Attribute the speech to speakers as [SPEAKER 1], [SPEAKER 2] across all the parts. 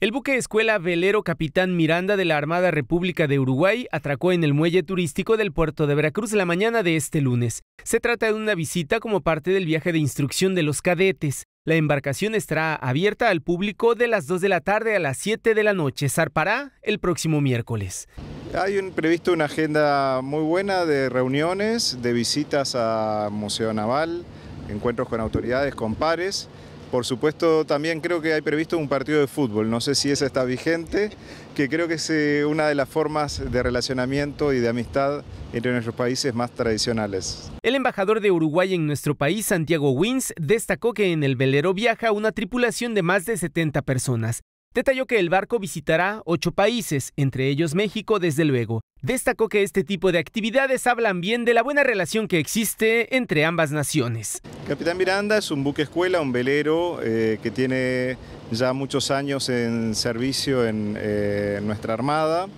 [SPEAKER 1] El buque escuela velero Capitán Miranda de la Armada República de Uruguay atracó en el muelle turístico del puerto de Veracruz la mañana de este lunes. Se trata de una visita como parte del viaje de instrucción de los cadetes. La embarcación estará abierta al público de las 2 de la tarde a las 7 de la noche. Zarpará el próximo miércoles.
[SPEAKER 2] Hay un, previsto una agenda muy buena de reuniones, de visitas a Museo Naval, encuentros con autoridades, con pares por supuesto, también creo que hay previsto un partido de fútbol, no sé si esa está vigente, que creo que es eh, una de las formas de relacionamiento y de amistad entre nuestros países más tradicionales.
[SPEAKER 1] El embajador de Uruguay en nuestro país, Santiago Wins, destacó que en el velero viaja una tripulación de más de 70 personas. Detalló que el barco visitará ocho países, entre ellos
[SPEAKER 2] México, desde luego.
[SPEAKER 1] Destacó que este tipo de actividades hablan bien de la buena relación que existe entre ambas naciones.
[SPEAKER 2] Capitán Miranda es un buque escuela, un velero eh, que tiene ya muchos años en servicio eh, en nuestra Armada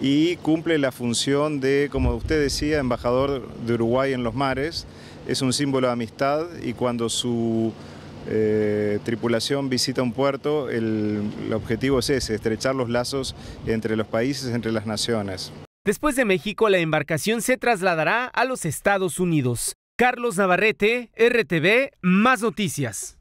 [SPEAKER 2] y cumple la función de, como usted decía, embajador de Uruguay en los mares. Es un símbolo de amistad y cuando su eh, tripulación visita un puerto, el, el objetivo es ese, estrechar los lazos entre los países, entre las naciones.
[SPEAKER 1] Después de México, la embarcación se trasladará a los Estados Unidos. Carlos Navarrete, RTV, más noticias.